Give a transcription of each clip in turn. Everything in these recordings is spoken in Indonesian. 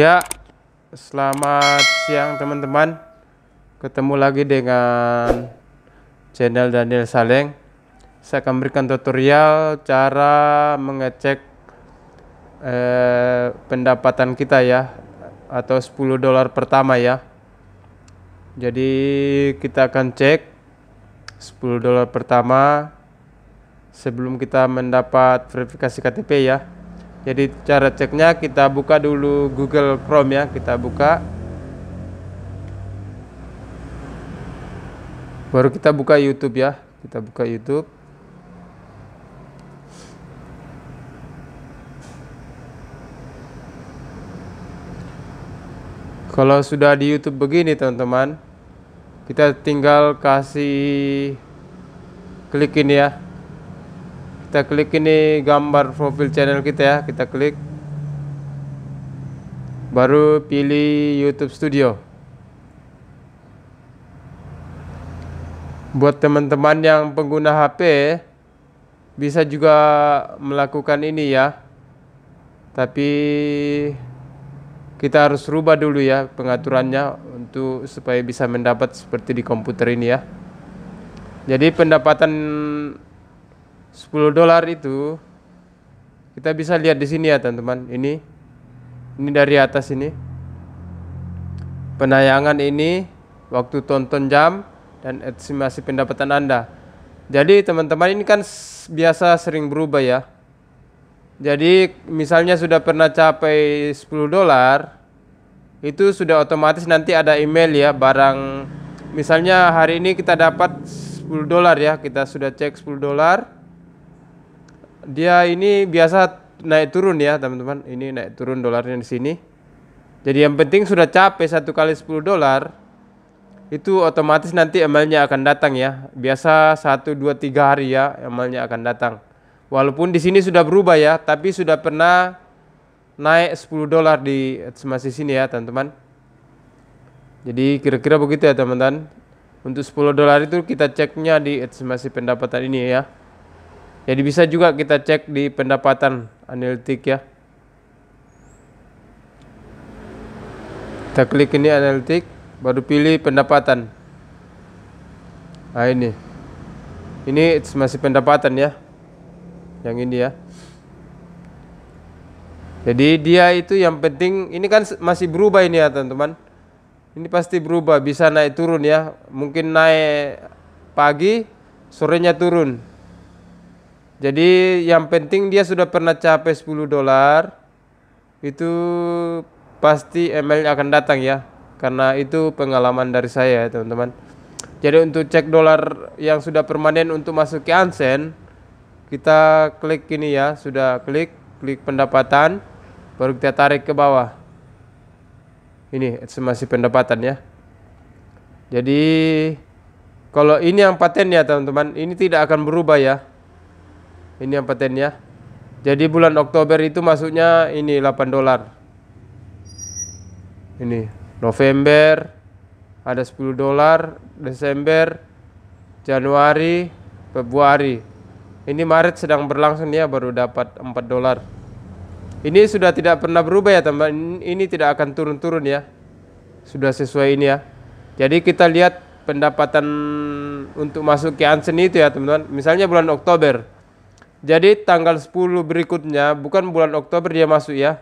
Ya, selamat siang teman-teman. Ketemu lagi dengan channel Daniel Saleng. Saya akan memberikan tutorial cara mengecek eh, pendapatan kita ya atau 10 dolar pertama ya. Jadi kita akan cek 10 dolar pertama sebelum kita mendapat verifikasi KTP ya. Jadi cara ceknya kita buka dulu Google Chrome ya, kita buka. Baru kita buka YouTube ya, kita buka YouTube. Kalau sudah di YouTube begini teman-teman, kita tinggal kasih klik ini ya, kita klik ini gambar profil channel kita ya kita klik baru pilih YouTube Studio buat teman-teman yang pengguna HP bisa juga melakukan ini ya tapi kita harus rubah dulu ya pengaturannya untuk supaya bisa mendapat seperti di komputer ini ya jadi pendapatan 10 dolar itu kita bisa lihat di sini ya teman-teman. Ini ini dari atas ini. Penayangan ini waktu tonton jam dan estimasi pendapatan Anda. Jadi teman-teman ini kan biasa sering berubah ya. Jadi misalnya sudah pernah capai 10 dolar itu sudah otomatis nanti ada email ya barang misalnya hari ini kita dapat 10 dolar ya kita sudah cek 10 dolar dia ini biasa naik turun ya teman-teman ini naik turun dolarnya di sini jadi yang penting sudah capek satu kali 10 dolar itu otomatis nanti emalnya akan datang ya biasa 1 2 3 hari ya emalnya akan datang walaupun di sini sudah berubah ya tapi sudah pernah naik 10 dolar di masih sini ya teman-teman jadi kira-kira begitu ya teman-teman untuk 10 dolar itu kita ceknya di estimasi pendapatan ini ya jadi bisa juga kita cek di pendapatan analitik ya. Kita klik ini analitik, baru pilih pendapatan. Nah ini. Ini masih pendapatan ya. Yang ini ya. Jadi dia itu yang penting ini kan masih berubah ini ya teman-teman. Ini pasti berubah, bisa naik turun ya. Mungkin naik pagi, sorenya turun. Jadi yang penting dia sudah pernah capai 10 dolar itu pasti ML akan datang ya. Karena itu pengalaman dari saya ya, teman-teman. Jadi untuk cek dolar yang sudah permanen untuk masuk ke Ansen kita klik ini ya, sudah klik klik pendapatan baru kita tarik ke bawah. Ini estimasi pendapatan ya. Jadi kalau ini yang paten ya teman-teman, ini tidak akan berubah ya ini yang ya. jadi bulan Oktober itu masuknya ini 8 dolar ini November ada 10 dolar Desember Januari Februari ini Maret sedang berlangsung ya baru dapat 4 dolar ini sudah tidak pernah berubah ya teman ini tidak akan turun-turun ya sudah sesuai ini ya jadi kita lihat pendapatan untuk masuk ke Ansen itu ya teman-teman misalnya bulan Oktober jadi tanggal 10 berikutnya bukan bulan Oktober dia masuk ya.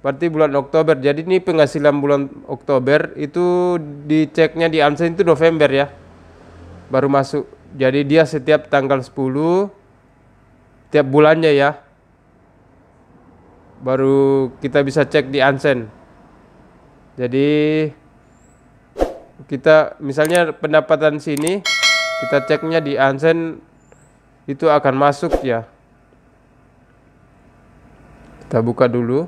Berarti bulan Oktober. Jadi ini penghasilan bulan Oktober itu diceknya di ansen itu November ya. Baru masuk. Jadi dia setiap tanggal 10 tiap bulannya ya. Baru kita bisa cek di ansen. Jadi kita misalnya pendapatan sini kita ceknya di Ansen itu akan masuk ya kita buka dulu.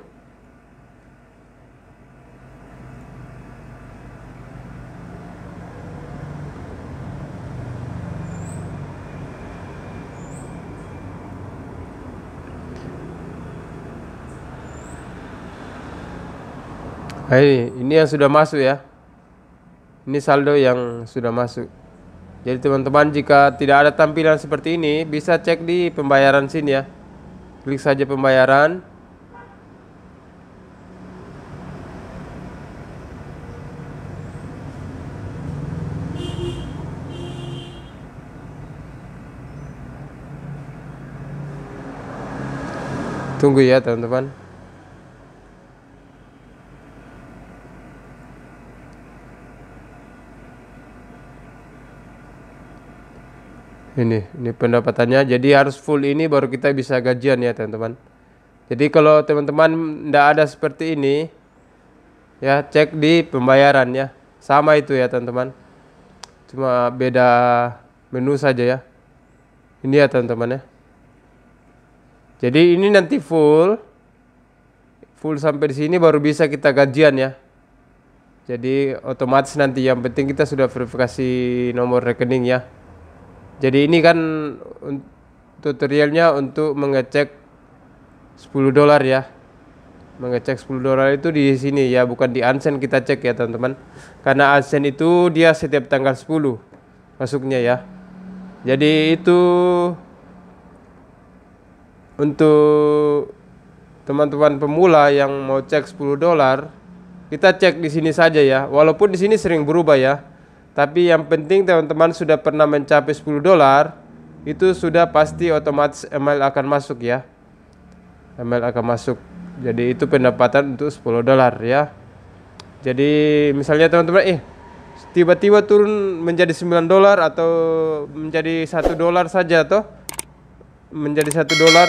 Hai, ini yang sudah masuk ya. Ini saldo yang sudah masuk. Jadi teman-teman jika tidak ada tampilan seperti ini bisa cek di pembayaran sini ya. Klik saja pembayaran. Tunggu ya teman-teman. Ini, ini pendapatannya. Jadi harus full ini baru kita bisa gajian ya teman-teman. Jadi kalau teman-teman tidak ada seperti ini, ya cek di pembayaran ya. Sama itu ya teman-teman. Cuma beda menu saja ya. Ini ya teman-teman ya. Jadi ini nanti full full sampai di sini baru bisa kita gajian ya. Jadi otomatis nanti yang penting kita sudah verifikasi nomor rekening ya. Jadi ini kan tutorialnya untuk mengecek 10 dolar ya. Mengecek 10 dolar itu di sini ya, bukan di Ansen kita cek ya teman-teman. Karena Ansen itu dia setiap tanggal 10 masuknya ya. Jadi itu untuk teman-teman pemula yang mau cek 10 dolar kita cek di sini saja ya walaupun di sini sering berubah ya tapi yang penting teman-teman sudah pernah mencapai 10 dolar itu sudah pasti otomatis email akan masuk ya email akan masuk jadi itu pendapatan untuk 10 dolar ya jadi misalnya teman-teman eh tiba-tiba turun menjadi 9 dolar atau menjadi satu dolar saja toh menjadi satu dolar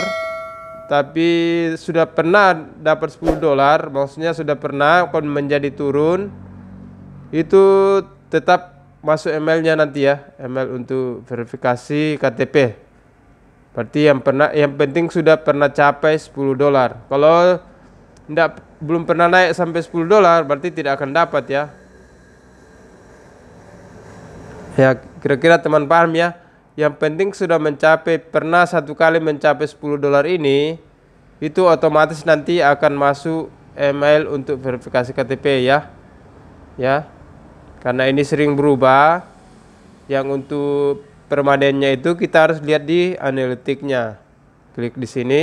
tapi sudah pernah dapat 10 dolar maksudnya sudah pernah kon menjadi turun itu tetap masuk ML-nya nanti ya ML untuk verifikasi KTP berarti yang pernah yang penting sudah pernah capai 10 dolar kalau ndak belum pernah naik sampai 10 dolar berarti tidak akan dapat ya ya kira-kira teman paham ya yang penting sudah mencapai pernah satu kali mencapai 10 dolar ini itu otomatis nanti akan masuk email untuk verifikasi KTP ya ya karena ini sering berubah yang untuk permanennya itu kita harus lihat di analitiknya klik di sini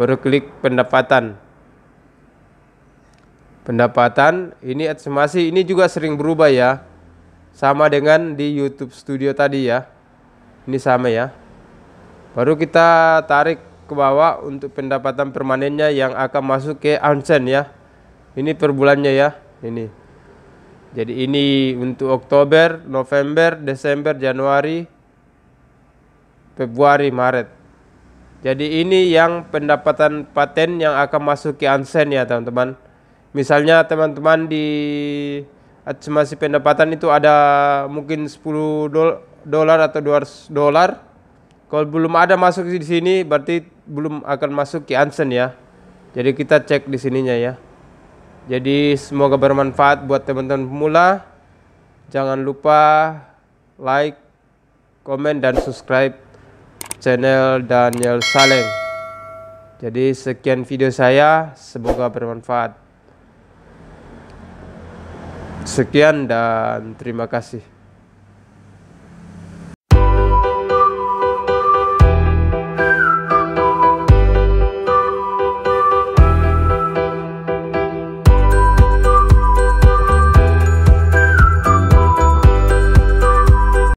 baru klik pendapatan pendapatan ini estimasi ini juga sering berubah ya sama dengan di YouTube Studio tadi ya ini sama ya baru kita tarik ke bawah untuk pendapatan permanennya yang akan masuk ke ansen ya ini per bulannya ya ini jadi ini untuk Oktober November Desember Januari Februari Maret jadi ini yang pendapatan paten yang akan masuk ke ansen ya teman-teman misalnya teman-teman di estimasi pendapatan itu ada mungkin 10 dolar dolar atau 200 dolar. Kalau belum ada masuk di sini berarti belum akan masuk ke ansen ya. Jadi kita cek di sininya ya. Jadi semoga bermanfaat buat teman-teman pemula. Jangan lupa like, komen dan subscribe channel Daniel Saleng. Jadi sekian video saya, semoga bermanfaat. Sekian dan terima kasih.